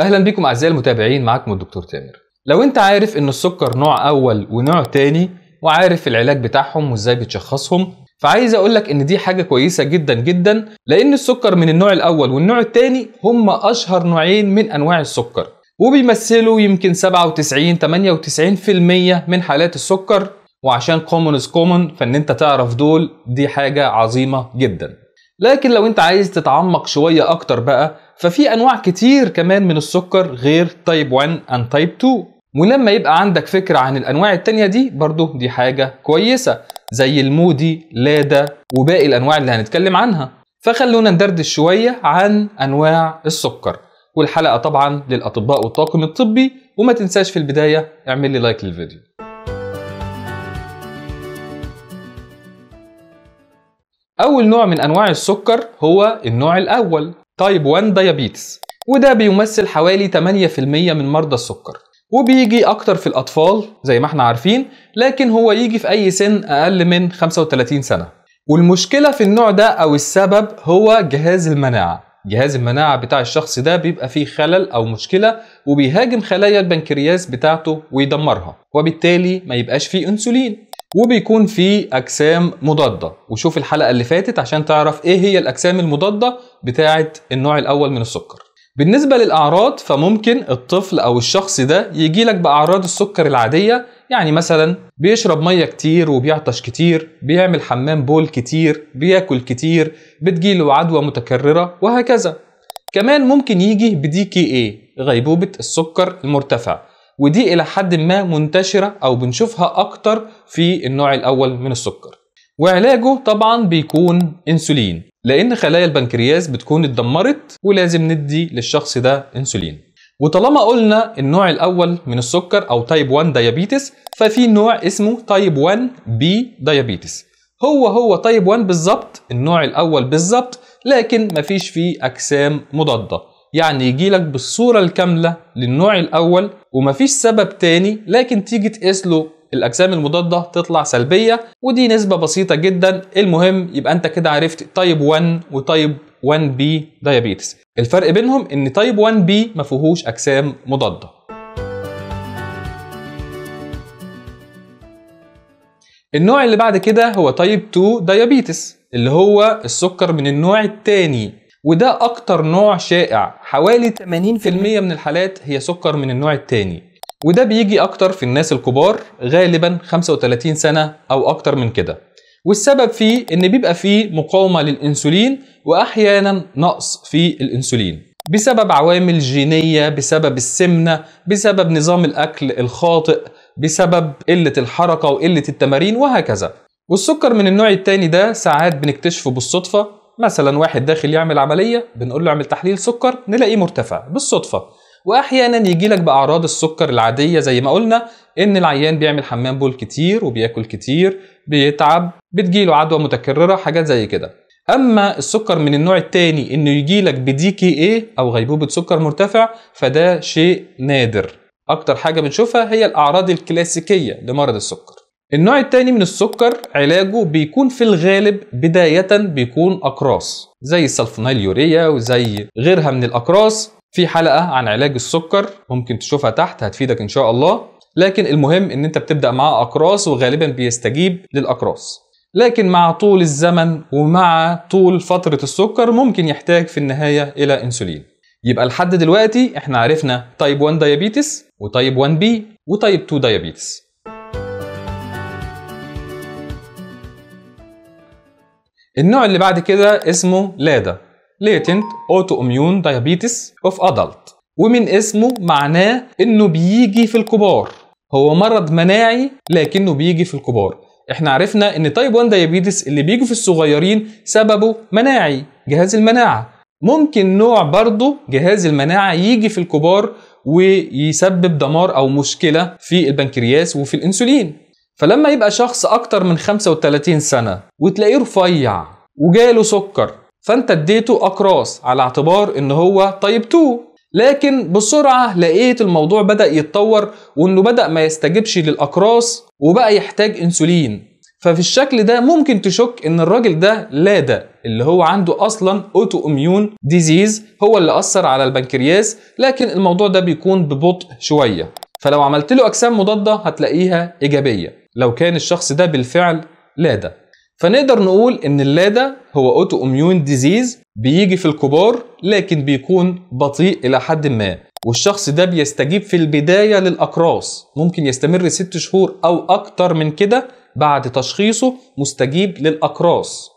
اهلا بيكم اعزائي المتابعين معاكم الدكتور تامر لو انت عارف ان السكر نوع اول ونوع تاني وعارف العلاج بتاعهم وازاي بتشخصهم فعايز اقولك ان دي حاجه كويسه جدا جدا لان السكر من النوع الاول والنوع التاني هم اشهر نوعين من انواع السكر وبيمثلوا يمكن 97 98% من حالات السكر وعشان common از common فان انت تعرف دول دي حاجه عظيمه جدا لكن لو انت عايز تتعمق شوية اكتر بقى ففي انواع كتير كمان من السكر غير تايب 1 and تايب 2 ولما يبقى عندك فكرة عن الانواع التانية دي برضو دي حاجة كويسة زي المودي لادا وباقي الانواع اللي هنتكلم عنها فخلونا ندردش شوية عن انواع السكر والحلقة طبعا للاطباء والطاقم الطبي وما تنساش في البداية اعمل لي لايك للفيديو أول نوع من أنواع السكر هو النوع الأول تايب 1 دايابيتس وده بيمثل حوالي 8% من مرضى السكر وبيجي أكتر في الأطفال زي ما احنا عارفين لكن هو يجي في أي سن أقل من 35 سنة والمشكلة في النوع ده أو السبب هو جهاز المناعة جهاز المناعة بتاع الشخص ده بيبقى فيه خلل أو مشكلة وبيهاجم خلايا البنكرياس بتاعته ويدمرها وبالتالي ما يبقاش فيه أنسولين وبيكون في اجسام مضاده وشوف الحلقه اللي فاتت عشان تعرف ايه هي الاجسام المضاده بتاعه النوع الاول من السكر بالنسبه للاعراض فممكن الطفل او الشخص ده يجي لك باعراض السكر العاديه يعني مثلا بيشرب ميه كتير وبيعطش كتير بيعمل حمام بول كتير بياكل كتير بتجيله عدوى متكرره وهكذا كمان ممكن يجي بدي كي اي غيبوبه السكر المرتفع ودي الى حد ما منتشره او بنشوفها اكتر في النوع الاول من السكر وعلاجه طبعا بيكون انسولين لان خلايا البنكرياس بتكون اتدمرت ولازم ندي للشخص ده انسولين وطالما قلنا النوع الاول من السكر او تايب 1 دايابيتس ففي نوع اسمه تايب 1 بي دايابيتس هو هو تايب 1 بالظبط النوع الاول بالظبط لكن مفيش فيه اجسام مضاده يعني يجي لك بالصورة الكاملة للنوع الأول ومفيش سبب تاني لكن تيجي تقيس له الاجسام المضاده تطلع سلبيه ودي نسبه بسيطه جدا المهم يبقى انت كده عرفت تايب 1 وتايب 1 بي دايابيتس الفرق بينهم ان تايب 1 بي ما فيهوش اجسام مضاده النوع اللي بعد كده هو تايب 2 دايابيتس اللي هو السكر من النوع الثاني وده أكتر نوع شائع حوالي 80% من الحالات هي سكر من النوع التاني وده بيجي أكتر في الناس الكبار غالبا 35 سنة أو أكتر من كده والسبب فيه إن بيبقى فيه مقاومة للأنسولين وأحيانا نقص في الأنسولين بسبب عوامل جينية بسبب السمنة بسبب نظام الأكل الخاطئ بسبب قلة الحركة وقلة التمارين وهكذا والسكر من النوع التاني ده ساعات بنكتشفه بالصدفة مثلا واحد داخل يعمل عملية بنقول له اعمل تحليل سكر نلاقيه مرتفع بالصدفة واحيانا يجي لك باعراض السكر العاديه زي ما قلنا ان العيان بيعمل حمام بول كتير وبياكل كتير بيتعب بتجيله عدوى متكرره حاجات زي كده اما السكر من النوع التاني انه يجي لك بدي كي اي او غيبوبه سكر مرتفع فده شيء نادر اكتر حاجه بنشوفها هي الاعراض الكلاسيكيه لمرض السكر النوع التاني من السكر علاجه بيكون في الغالب بداية بيكون أقراص زي يوريا وزي غيرها من الأقراص في حلقة عن علاج السكر ممكن تشوفها تحت هتفيدك إن شاء الله لكن المهم إن أنت بتبدأ معاه أقراص وغالبا بيستجيب للأقراص لكن مع طول الزمن ومع طول فترة السكر ممكن يحتاج في النهاية إلى أنسولين يبقى لحد دلوقتي احنا عرفنا تايب 1 دايابيتس وتايب 1 بي وتايب 2 دايابيتس النوع اللي بعد كده اسمه لادا Latent Autoimmune Diabetes of Adult ومن اسمه معناه انه بيجي في الكبار هو مرض مناعي لكنه بيجي في الكبار احنا عرفنا ان تايب 1 دايابيتس اللي بيجي في الصغيرين سببه مناعي جهاز المناعه ممكن نوع برضه جهاز المناعه يجي في الكبار ويسبب دمار او مشكله في البنكرياس وفي الانسولين فلما يبقى شخص اكتر من 35 سنه وتلاقيه رفيع وجاله سكر فانت اديته اقراص على اعتبار ان هو طيب 2 لكن بسرعة لقيت الموضوع بدأ يتطور وانه بدأ ما يستجبش للأقراص وبقى يحتاج انسولين ففي الشكل ده ممكن تشك ان الراجل ده لا ده اللي هو عنده اصلا اوتو اميون ديزيز هو اللي اثر على البنكرياس لكن الموضوع ده بيكون ببطء شويه فلو عملت له اجسام مضاده هتلاقيها ايجابيه لو كان الشخص ده بالفعل لا ده فنقدر نقول ان اللادا هو اوتو اميون ديزيز بيجي في الكبار لكن بيكون بطيء الى حد ما والشخص ده بيستجيب في البداية للأقراص ممكن يستمر ست شهور أو أكتر من كده بعد تشخيصه مستجيب للأقراص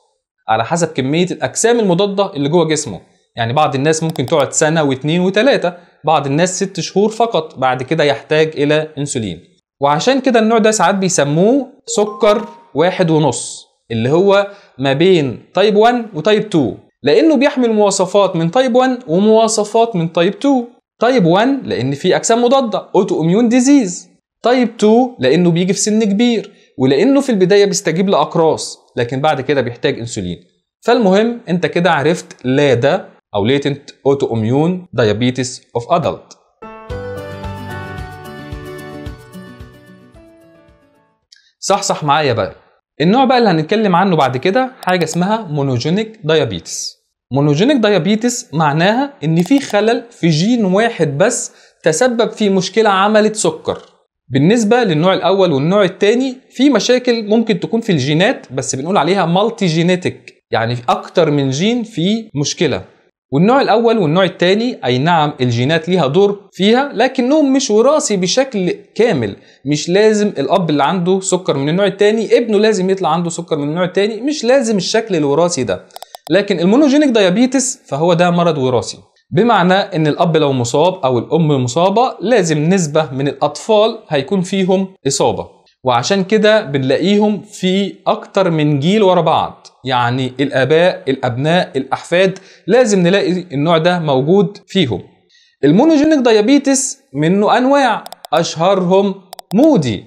على حسب كمية الأجسام المضادة اللي جوه جسمه يعني بعض الناس ممكن تقعد سنة واثنين وثلاثة بعض الناس ست شهور فقط بعد كده يحتاج إلى أنسولين وعشان كده النوع ده ساعات بيسموه سكر واحد ونص اللي هو ما بين تايب 1 وتايب 2 لانه بيحمل مواصفات من تايب 1 ومواصفات من تايب 2 تايب 1 لان في اجسام مضاده اوتو اميون ديزيز تايب 2 لانه بيجي في سن كبير ولانه في البدايه بيستجيب لاقراص لكن بعد كده بيحتاج انسولين فالمهم انت كده عرفت لا ده او ليتنت اوتو اميون دايابيتس اوف ادلت صحصح معايا بقى النوع بقى اللي هنتكلم عنه بعد كده حاجه اسمها مونوجينيك دايابيتس مونوجينيك دايابيتس معناها ان في خلل في جين واحد بس تسبب في مشكله عملت سكر بالنسبه للنوع الاول والنوع الثاني في مشاكل ممكن تكون في الجينات بس بنقول عليها مالتي جينيتك يعني اكتر من جين في مشكله والنوع الأول والنوع الثاني أي نعم الجينات ليها دور فيها لكنهم مش وراثي بشكل كامل مش لازم الأب اللي عنده سكر من النوع الثاني ابنه لازم يطلع عنده سكر من النوع الثاني مش لازم الشكل الوراثي ده لكن المونوجينيك ديابيتس فهو ده مرض وراثي بمعنى ان الاب لو مصاب او الام مصابه لازم نسبه من الاطفال هيكون فيهم اصابه وعشان كده بنلاقيهم في أكتر من جيل ورا بعض يعني الآباء الأبناء الأحفاد لازم نلاقي النوع ده موجود فيهم المونوجينيك ديابيتس منه أنواع أشهرهم مودي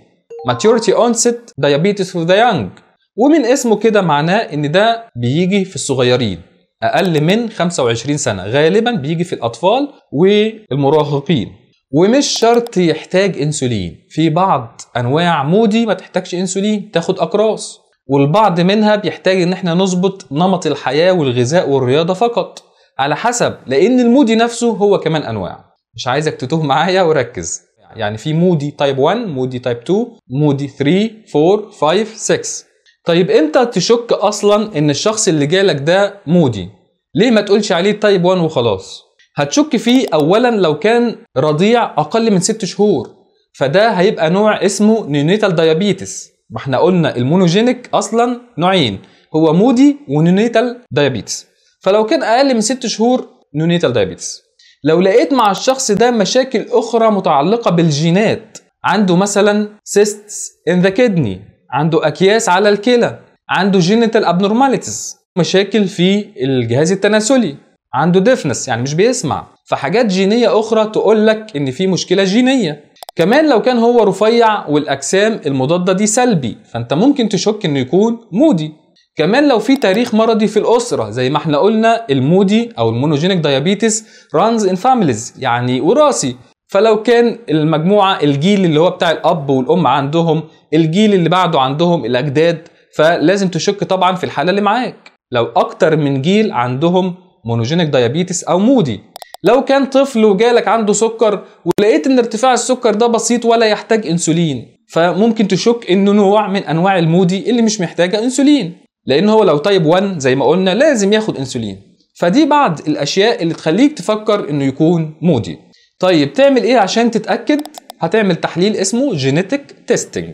ماتيورتي أونست ديابيتس for ذا يانج ومن اسمه كده معناه ان ده بيجي في الصغيرين اقل من 25 سنه غالبا بيجي في الاطفال والمراهقين ومش شرط يحتاج انسولين في بعض انواع مودي ما تحتاجش انسولين تاخد اقراص والبعض منها بيحتاج ان احنا نظبط نمط الحياه والغذاء والرياضه فقط على حسب لان المودي نفسه هو كمان انواع مش عايزك تتوه معايا وركز يعني في مودي تايب 1 مودي تايب 2 مودي 3 4 5 6 طيب امتى تشك اصلا ان الشخص اللي جالك ده مودي ليه ما تقولش عليه تايب 1 وخلاص هتشك فيه اولا لو كان رضيع اقل من 6 شهور فده هيبقى نوع اسمه نيونيتال دايابيتس ما احنا قلنا المونوجينيك اصلا نوعين هو مودي ونيونيتال دايابيتس فلو كان اقل من 6 شهور نيونيتال دايابيتس لو لقيت مع الشخص ده مشاكل اخرى متعلقه بالجينات عنده مثلا سيستس ان ذا كدني عنده اكياس على الكلى عنده جينيتال ابنورماليتيز مشاكل في الجهاز التناسلي عنده ديفنس يعني مش بيسمع فحاجات جينيه اخرى تقول لك ان في مشكله جينيه كمان لو كان هو رفيع والاجسام المضاده دي سلبي فانت ممكن تشك انه يكون مودي كمان لو في تاريخ مرضي في الاسره زي ما احنا قلنا المودي او المونوجينيك دايابيتس رانز ان فاميليز يعني وراثي فلو كان المجموعه الجيل اللي هو بتاع الاب والام عندهم الجيل اللي بعده عندهم الاجداد فلازم تشك طبعا في الحاله اللي معاك لو اكتر من جيل عندهم مونوجينيك دايابيتس او مودي لو كان طفل وجالك عنده سكر ولقيت ان ارتفاع السكر ده بسيط ولا يحتاج انسولين فممكن تشك انه نوع من انواع المودي اللي مش محتاجه انسولين لان هو لو تايب 1 زي ما قلنا لازم ياخد انسولين فدي بعض الاشياء اللي تخليك تفكر انه يكون مودي طيب تعمل ايه عشان تتاكد هتعمل تحليل اسمه جينيتك تيستنج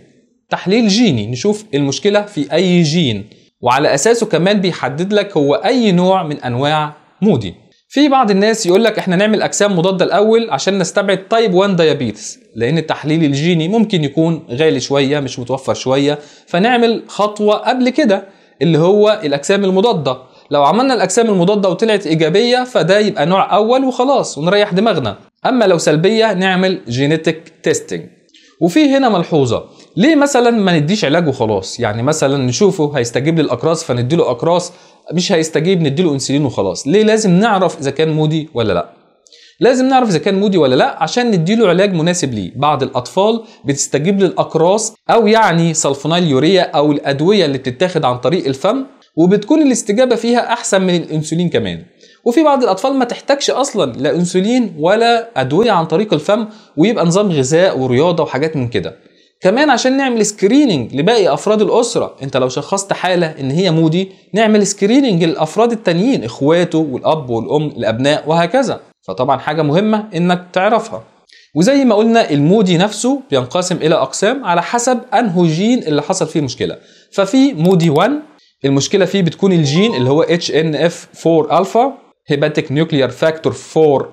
تحليل جيني نشوف المشكله في اي جين وعلى اساسه كمان بيحدد لك هو اي نوع من انواع مودي في بعض الناس يقول لك احنا نعمل اجسام مضاده الاول عشان نستبعد تايب 1 دايابيتس لان التحليل الجيني ممكن يكون غالي شويه مش متوفر شويه فنعمل خطوه قبل كده اللي هو الاجسام المضاده لو عملنا الاجسام المضاده وطلعت ايجابيه فده يبقى نوع اول وخلاص ونريح دماغنا اما لو سلبيه نعمل جينيتك تيستنج وفي هنا ملحوظه ليه مثلا ما نديش علاج وخلاص يعني مثلا نشوفه هيستجيب للاقراص فنديله اقراص مش هيستجيب نديله انسولين وخلاص ليه لازم نعرف اذا كان مودي ولا لا لازم نعرف اذا كان مودي ولا لا عشان نديله علاج مناسب ليه بعض الاطفال بتستجيب للاقراص او يعني سلفونيل يوريا او الادويه اللي بتتاخد عن طريق الفم وبتكون الاستجابه فيها احسن من الانسولين كمان وفي بعض الاطفال ما تحتاجش اصلا لا انسولين ولا ادويه عن طريق الفم ويبقى نظام غذاء ورياضه وحاجات من كده كمان عشان نعمل سكريننج لباقي افراد الاسره انت لو شخصت حاله ان هي مودي نعمل سكريننج للافراد التانيين اخواته والاب والام الابناء وهكذا فطبعا حاجه مهمه انك تعرفها وزي ما قلنا المودي نفسه بينقسم الى اقسام على حسب انه جين اللي حصل فيه المشكله ففي مودي 1 المشكله فيه بتكون الجين اللي هو HNF4 الفا هيباتيك نيوكليير فاكتور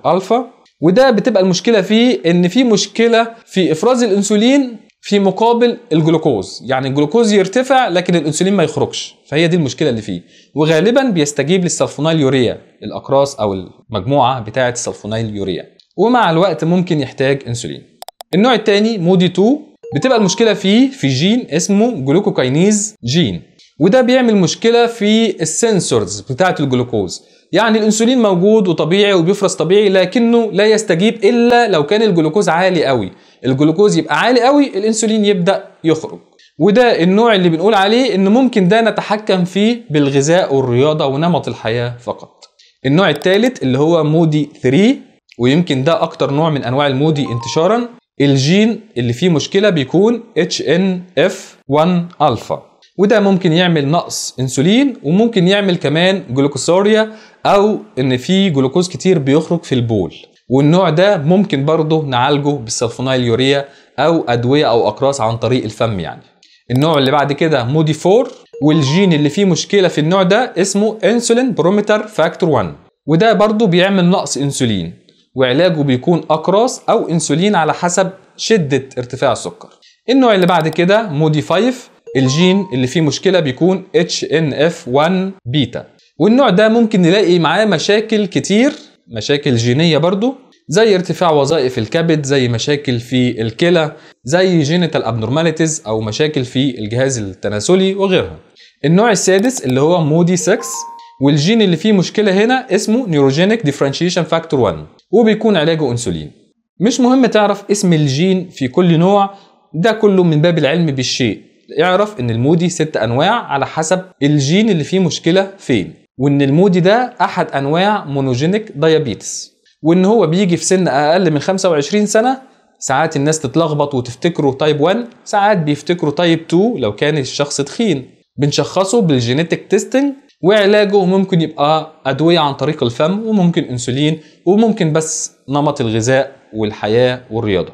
4 الفا وده بتبقى المشكله فيه ان في مشكله في افراز الانسولين في مقابل الجلوكوز يعني الجلوكوز يرتفع لكن الانسولين ما يخرجش فهي دي المشكله اللي فيه وغالبا بيستجيب للسلفونايل يوريا الاقراص او المجموعه بتاعه السلفونايل يوريا ومع الوقت ممكن يحتاج انسولين النوع الثاني مودي 2 بتبقى المشكله فيه في جين اسمه جلوكوكاينيز جين وده بيعمل مشكله في السنسورز بتاعه الجلوكوز يعني الانسولين موجود وطبيعي وبيفرز طبيعي لكنه لا يستجيب الا لو كان الجلوكوز عالي قوي الجلوكوز يبقى عالي قوي الانسولين يبدا يخرج وده النوع اللي بنقول عليه ان ممكن ده نتحكم فيه بالغذاء والرياضه ونمط الحياه فقط النوع الثالث اللي هو مودي 3 ويمكن ده اكتر نوع من انواع المودي انتشارا الجين اللي فيه مشكله بيكون HNF1 الفا وده ممكن يعمل نقص انسولين وممكن يعمل كمان جلوكوسوريا او ان في جلوكوز كتير بيخرج في البول والنوع ده ممكن برضه نعالجه بالسلفونايل يوريا او ادويه او اقراص عن طريق الفم يعني النوع اللي بعد كده مودي 4 والجين اللي فيه مشكله في النوع ده اسمه انسولين بروميتر فاكتور 1 وده برضه بيعمل نقص انسولين وعلاجه بيكون اقراص او انسولين على حسب شده ارتفاع السكر النوع اللي بعد كده مودي 5 الجين اللي فيه مشكله بيكون اتش ان اف 1 بيتا والنوع ده ممكن نلاقي معاه مشاكل كتير مشاكل جينية برضو زي ارتفاع وظائف الكبد زي مشاكل في الكلى زي جينيتال ابنورماليتيز او مشاكل في الجهاز التناسلي وغيرها النوع السادس اللي هو مودي 6 والجين اللي فيه مشكله هنا اسمه نيوروجينيك ديفرنشيشن فاكتور 1 وبيكون علاجه انسولين مش مهم تعرف اسم الجين في كل نوع ده كله من باب العلم بالشيء اعرف ان المودي ست انواع على حسب الجين اللي فيه مشكله فين وان المودي ده احد انواع مونوجينيك دايابيتس وان هو بيجي في سن اقل من 25 سنه ساعات الناس تتلخبط وتفتكره تايب 1 ساعات بيفتكره تايب 2 لو كان الشخص تخين بنشخصه بالجينيتك تيستنج وعلاجه ممكن يبقى ادويه عن طريق الفم وممكن انسولين وممكن بس نمط الغذاء والحياه والرياضه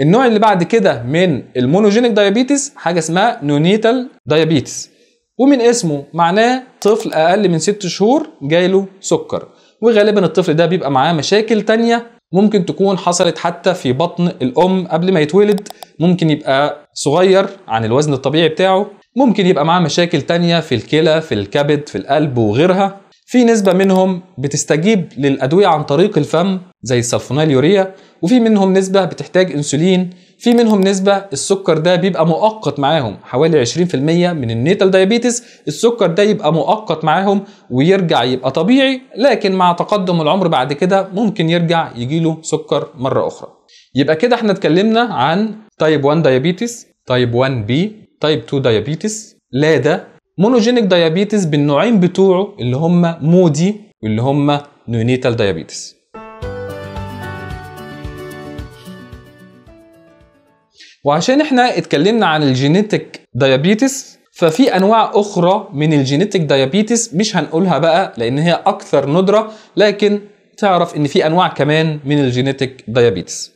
النوع اللي بعد كده من المونوجينيك دايابيتس حاجه اسمها نونيتال دايابيتس ومن اسمه معناه طفل أقل من 6 شهور جايله سكر وغالبا الطفل ده بيبقى معاه مشاكل تانية ممكن تكون حصلت حتى في بطن الأم قبل ما يتولد ممكن يبقى صغير عن الوزن الطبيعي بتاعه ممكن يبقى معاه مشاكل تانية في الكلى في الكبد في القلب وغيرها في نسبة منهم بتستجيب للأدوية عن طريق الفم زي السلفونيل يوريا وفي منهم نسبة بتحتاج أنسولين في منهم نسبة السكر ده بيبقى مؤقت معاهم حوالي 20% من النيتال دايابيتس السكر ده يبقى مؤقت معاهم ويرجع يبقى طبيعي لكن مع تقدم العمر بعد كده ممكن يرجع يجيله سكر مرة أخرى يبقى كده احنا اتكلمنا عن تايب 1 دايابيتس تايب 1 بي تايب 2 دايابيتس لادا مونوجينيك دايابيتس بالنوعين بتوعه اللي هم مودي واللي هم نونيتال دايابيتس وعشان احنا اتكلمنا عن الجينيتك دايابيتس ففي انواع اخرى من الجينيتك دايابيتس مش هنقولها بقى لان هي اكثر ندره لكن تعرف ان في انواع كمان من الجينيتك دايابيتس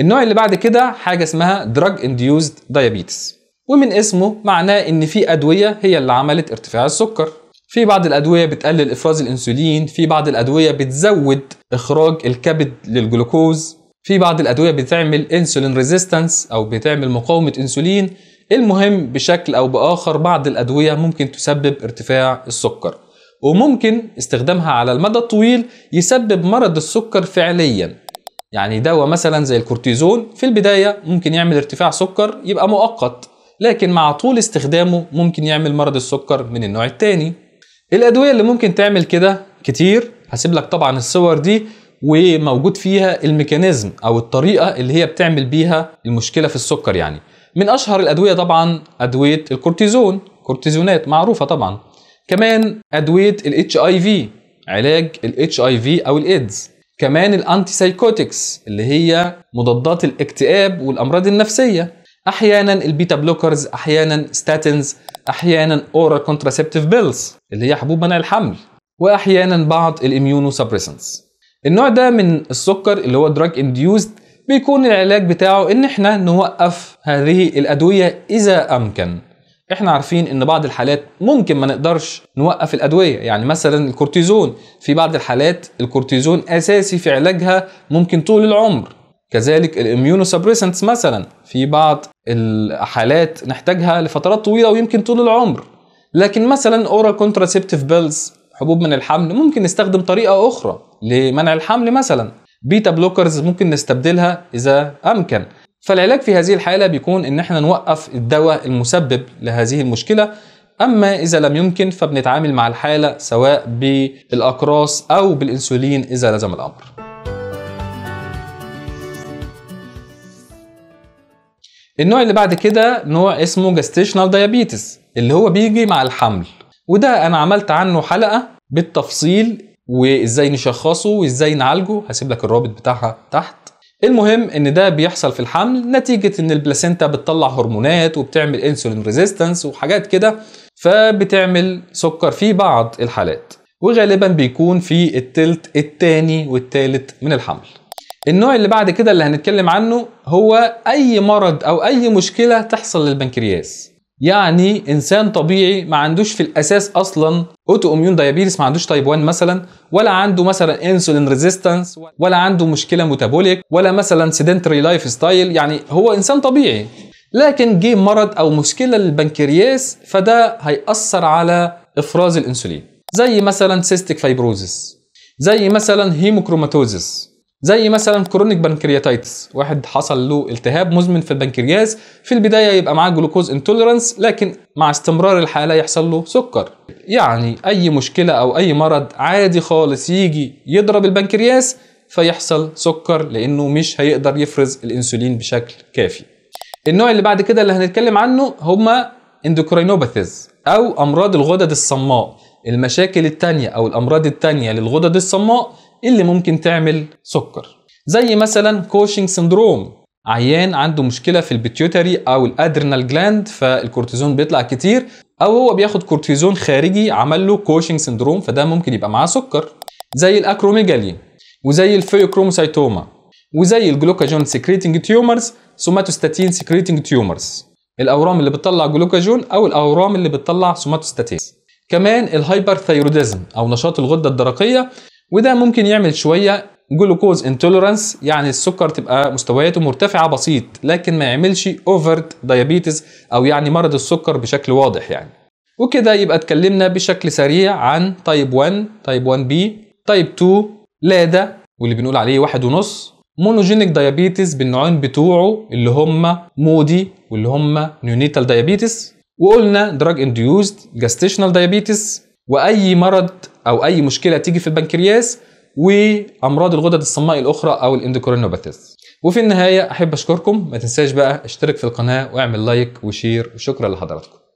النوع اللي بعد كده حاجه اسمها دراج انديوزد دايابيتس ومن اسمه معناه ان في ادويه هي اللي عملت ارتفاع السكر في بعض الادويه بتقلل افراز الانسولين في بعض الادويه بتزود اخراج الكبد للجلوكوز في بعض الادويه بتعمل انسولين ريزيستنس او بتعمل مقاومه انسولين المهم بشكل او باخر بعض الادويه ممكن تسبب ارتفاع السكر وممكن استخدامها على المدى الطويل يسبب مرض السكر فعليا يعني دواء مثلا زي الكورتيزون في البدايه ممكن يعمل ارتفاع سكر يبقى مؤقت لكن مع طول استخدامه ممكن يعمل مرض السكر من النوع الثاني الادويه اللي ممكن تعمل كده كتير هسيب لك طبعا الصور دي وموجود فيها الميكانيزم او الطريقه اللي هي بتعمل بيها المشكله في السكر يعني من اشهر الادويه طبعا ادويه الكورتيزون كورتيزونات معروفه طبعا كمان ادويه الاتش اي في علاج الاتش اي في او الايدز كمان الانتي سايكوتكس اللي هي مضادات الاكتئاب والامراض النفسيه احيانا البيتا بلوكرز احيانا ستاتنز احيانا اورال كونتراسبتيف بيلز اللي هي حبوب منع الحمل واحيانا بعض الاميونو سبريسنس النوع ده من السكر اللي هو دراج انديوزد بيكون العلاج بتاعه ان احنا نوقف هذه الادويه اذا امكن احنا عارفين ان بعض الحالات ممكن ما نقدرش نوقف الادويه يعني مثلا الكورتيزون في بعض الحالات الكورتيزون اساسي في علاجها ممكن طول العمر كذلك الاميونوسبريسنتس مثلا في بعض الحالات نحتاجها لفترات طويله ويمكن طول العمر لكن مثلا اورال كونتراسيبتيف بيلز حبوب من الحمل ممكن نستخدم طريقه اخرى لمنع الحمل مثلا بيتا بلوكرز ممكن نستبدلها اذا امكن فالعلاج في هذه الحاله بيكون ان احنا نوقف الدواء المسبب لهذه المشكله اما اذا لم يمكن فبنتعامل مع الحاله سواء بالاقراص او بالانسولين اذا لزم الامر النوع اللي بعد كده نوع اسمه جاستيشنال دايابيتس اللي هو بيجي مع الحمل وده انا عملت عنه حلقه بالتفصيل وازاي نشخصه وازاي نعالجه هسيب لك الرابط بتاعها تحت المهم ان ده بيحصل في الحمل نتيجه ان البلاسينتا بتطلع هرمونات وبتعمل انسولين ريزيستنس وحاجات كده فبتعمل سكر في بعض الحالات وغالبا بيكون في التلت التاني والتالت من الحمل النوع اللي بعد كده اللي هنتكلم عنه هو اي مرض او اي مشكله تحصل للبنكرياس يعني انسان طبيعي ما عندوش في الاساس اصلا اوتو اميون دايابيتس ما عندوش تايب 1 مثلا ولا عنده مثلا انسولين ريزيستنس ولا عنده مشكله ميتابوليك ولا مثلا سيدنتري لايف ستايل يعني هو انسان طبيعي لكن جه مرض او مشكله للبنكرياس فده هيأثر على افراز الانسولين زي مثلا سيستيك فايبروزيس زي مثلا هيموكروماتوزيس زي مثلا كرونيك بنكرياتيتس واحد حصل له التهاب مزمن في البنكرياس في البدايه يبقى معاه جلوكوز انتوليرانس لكن مع استمرار الحاله يحصل له سكر يعني اي مشكله او اي مرض عادي خالص يجي يضرب البنكرياس فيحصل سكر لانه مش هيقدر يفرز الانسولين بشكل كافي النوع اللي بعد كده اللي هنتكلم عنه هما اندوكرينوباثيز او امراض الغدد الصماء المشاكل التانية او الامراض التانية للغدد الصماء اللي ممكن تعمل سكر زي مثلا كوشنج سندروم عيان عنده مشكله في البيتيوتري او الادرينال جلاند فالكورتيزون بيطلع كتير او هو بياخد كورتيزون خارجي عمل له كوشنج سندروم فده ممكن يبقى معاه سكر زي الاكروميجالي وزي الفيوكروموسايتوما وزي الجلوكاجون سيكريتنج تيومرز سوماتوستاتين سيكريتنج تيومرز الاورام اللي بتطلع جلوكاجون او الاورام اللي بتطلع سوماتوستاتين كمان الهايبر او نشاط الغده الدرقيه وده ممكن يعمل شويه جلوكوز انتولرانس يعني السكر تبقى مستوياته مرتفعه بسيط لكن ما يعملش اوفرت دايابيتس او يعني مرض السكر بشكل واضح يعني وكده يبقى اتكلمنا بشكل سريع عن تايب 1 تايب 1 بي تايب 2 لادا واللي بنقول عليه واحد ونص مونوجينيك دايابيتس بالنوعين بتوعه اللي هم مودي واللي هم نيونيتال دايابيتس وقلنا دراج انديوزد جاستيشنال دايابيتس واي مرض او اي مشكله تيجي في البنكرياس وامراض الغدد الصماء الاخرى او الاندوكرينوباثيز وفي النهايه احب اشكركم ما تنساش بقى اشترك في القناه واعمل لايك وشير وشكرا لحضراتكم